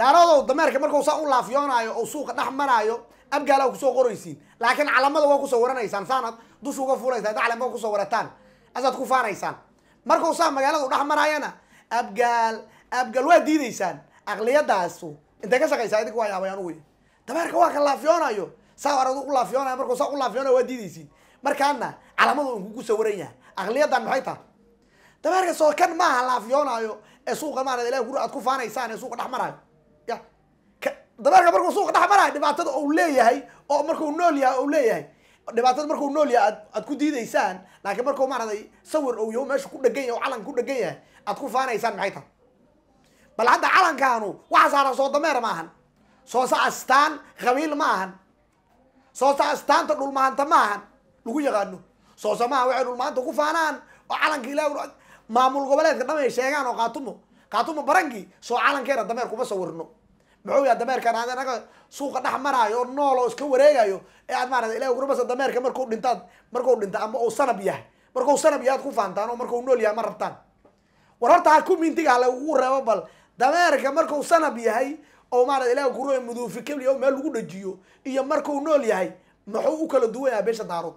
dhaaradow dameerka markuu saa u laafyoonaayo oo suuqa dhex maraayo abgaala kusoo qoraysiin laakiin calamada waa kusoo waranaysaan saanad dusha uga fuulaysaan da calama kusoo warataan asaad ku faanaysaan markuu saa magaalada u dhex maraayana abgaal abgaal waa diidaysaan aqliyadaasu intay ka shaqaysaa idinka waa yaabayaan uwy dameerka waa ka laafyoonayo saa arad u laafyoonaya markuu saa u laafyoonayo waa diidaysiin markaana calamadu in kugu sawaran yahay aqliyadan maxay tahay dameerka soo kan maaha laafyoonaayo ee suuqa maarad ilahi guri aad ku faanaysaan ee suuqa dhex maraayo dameerka markuu suuqa dhex marayo dhibaatada uu leeyahay oo markuu nool yahay u leeyahay dhibaatada markuu nool yahay aad ku diidaysaan laakiin markuu maaragtay sawir ou yaho meesha ku dhegan yahy o calanka ku dhegan yahay aad ku faanaysaan maxay tahay bal hadda calankaanu waxa saaran soo dameer ma ahan soosa astaan qabiil maahan soosa astaanta dhulmaanta ma ahan lagu yaqaano soosa maaha waxay dhulmaanta ku faanaan oo calanka ilah maamul goboleedka dham ay sheegaan oo kaatumo kaatumo barankii soo calankeena dameer kuma sawirno muxuu yaha dameerkan aad anaga suuqa dhex maraayo oo nool oo iska wareegayo ee aad maarata ilahi kurbasa dameerka markuu dhintaad markuu dhinta ama uu sanab yahay markuu sanab yahay ad ku faantaan oo markuu nool yahay ma rabtaan war horta ha ku mintiga ah reebo bal dameerka markuu sanab yahay oo maarata ilahi kur muduufi kebliya oo meel lagu dhajiyo iyo markuu nool yahay muxuu u kala duwan yahay beesha daarood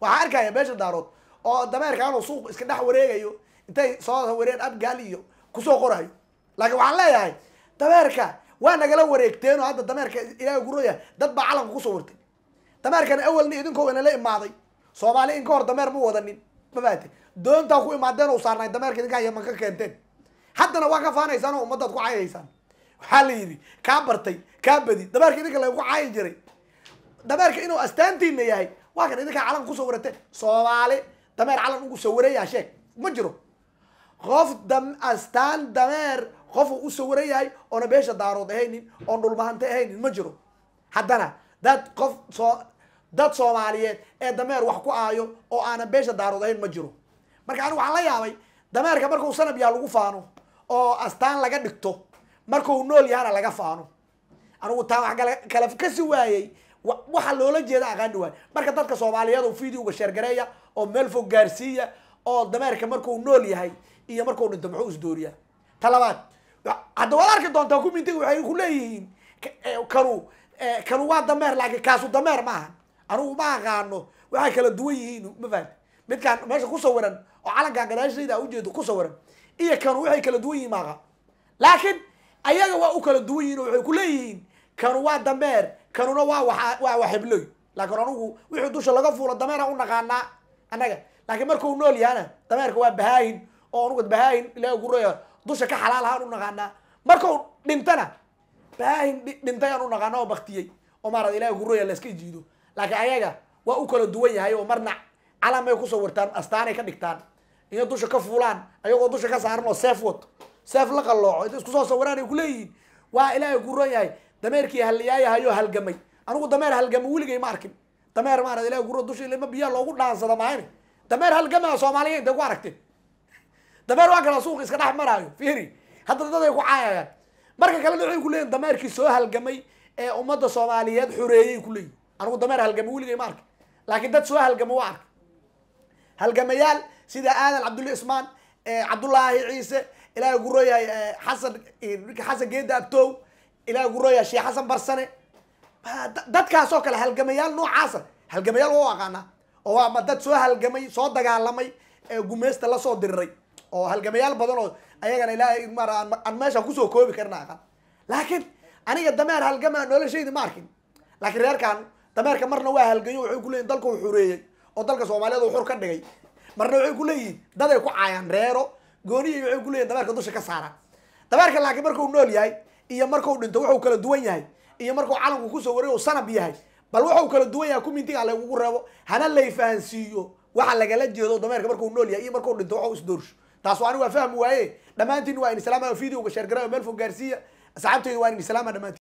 waxaa arkaya beesha daarood oo dameerkaanuu suuq iska dhex wareegayo intay soo wareen abgaal iyo kusoo qorayo laakiin waxaan leeyahay dameerka waa nagala wareegteenoo hadda dameerka ilaah guroya dad baa calanka ku sawirtay dameerkana awelna idinkoo inala imaaday soomaali in ka hor dameer ma wadanin mafaate doontaa ku imaadeen oo saarnay dameerka idinkaa yaman ka keenteen haddana waa ka faanaysaan oo ummaddaad ku caayaysaan waxaa la yidhi kaa bartay kaa badi dameerka idinka lagu caayi jiray dameerka inuu astaantiina yahay waa kan idinkaa calan ku sawirateen soomaali dameer calan ugu sawiraya sheeg ma jiro qof astaan dameer qofu u sawiran yahay oona beesha daarood ahaynin oon dhulmahante ahaynin ma jiro haddana dad qof soo dad soomaaliyeed ee dameer wax ku aayo oo aana beesha daarood ahayn ma jiro marka anigu waxaan la yaabay dameerka markuu sanabyaa lagu faano oo astaan laga dhigto markuu nool yahana laga faano anigu taa wax kala kasi waayey waxa loola jeeda aqaani waay marka dadka soomaaliyeed videoga sheergareeya oo meel fog gaarsiiya oo dameerka markuu nool yahay iyo markuu dhinto muxuu isdooriya talabaad hadda waad arki doontaa kumintig waxay kuleeyihiin kanu eh, kanu eh, waa dameer laakiin kaasu dameer maaha anugu ma aqaano waxay kala duwan yihiin ma fahamti midkaan meesha ku sawiran oo calankan gadaashayda ujeedo ku sawiran iyo kanu waxay kala duwan yihiin maaqa laakiin ayaga waa u kala duwan yihin oo waxay kuleeyihiin kanu waa dameer kanuna waa waa waa waxibloy laakiin anigu wixii dusha laga fuulo dameera u naqaanaa annaga laakiin markuu nool yahana dameerka waa bahaahin oo anuga bahaahin ilaah kureya dusha ka xalaal ahaan u naqaanaa markau dhintana baahin dhintay aan u naqaana oo baktiyey oo maarata ilahay huroya la jiido laakiin ayaga waa u kala duwan yahay oo marna calamay kusoo wartaan astaanay ka dhigtaan inay dusha ka fuulaan ayagoo dusha ka saaran oo seef wato seef la qallooco inta isku soo sawiraan ay kuleeyihiin waa ilaahay guroon yahay dameerkii halyaayahayo halgamay anigu dameer halgama weligay ma arkin dameer maarata ilahay guro dusha ilma biyaha loogu dhaansada maayne dameer halgamaa soomaaliya intay ku aragteen dameer waa kala suuqa iska dhex maraayo fiiri hadda daday ku caayayaan marka kalena waxay ku leeyihin dameerkii soo halgamay ee ummadda soomaaliyeed xoreeyay ku leeyihin anigu dameer halgama weligay ma arka laakiin dad soo halgama waa arka halgamayaal sida aadan cabdulla ismaan eh, cabdullaahi ciise ilaahay gurooyahay eh, xasan eh, xasan geeda abtow ilaahay gurooyahay sheekh xasan barsane dadkaasoo kale halgamayaal noocaasa ah. halgamayaal waa aqaanaa oo waa dad soo halgamay soo dagaalamay ee gumaysta lasoo diriray oo halgamayaal badan oo ayagana ilaahay mar aan meesha kusoo koobi karin aqan laakiin aniga dameer halgama noloshaydi ma arkin laakiin reerkan dameerka marna waa halgayo waxay ku leeyihin dalka u xureeyey oo dalka soomaaliyed u xur ka dhigay marna waxay ku leeyihin daday ku caayaan reero gooniya waxay ku leeyihin dameerka dusha ka saara dameerka laakiin markuu nool yahay iyo markuu dhinto wuxuu kala duwan yahay iyo markuu calanku kusoo waray oo sanab yahay bal wuxuu kala duwan yahay kumintiga lagugu reebo hana lay fahansiiyo waxa lagala jeedo dameerka markuu nool yahay iyo markuu dhinto waxu isdoorsho taas ani waa fahmi waaye dhammaantiin waa in islaama video ga sheergarayo meel fog gaarsiiya asxaabteyda waa in islaama dhammaantiin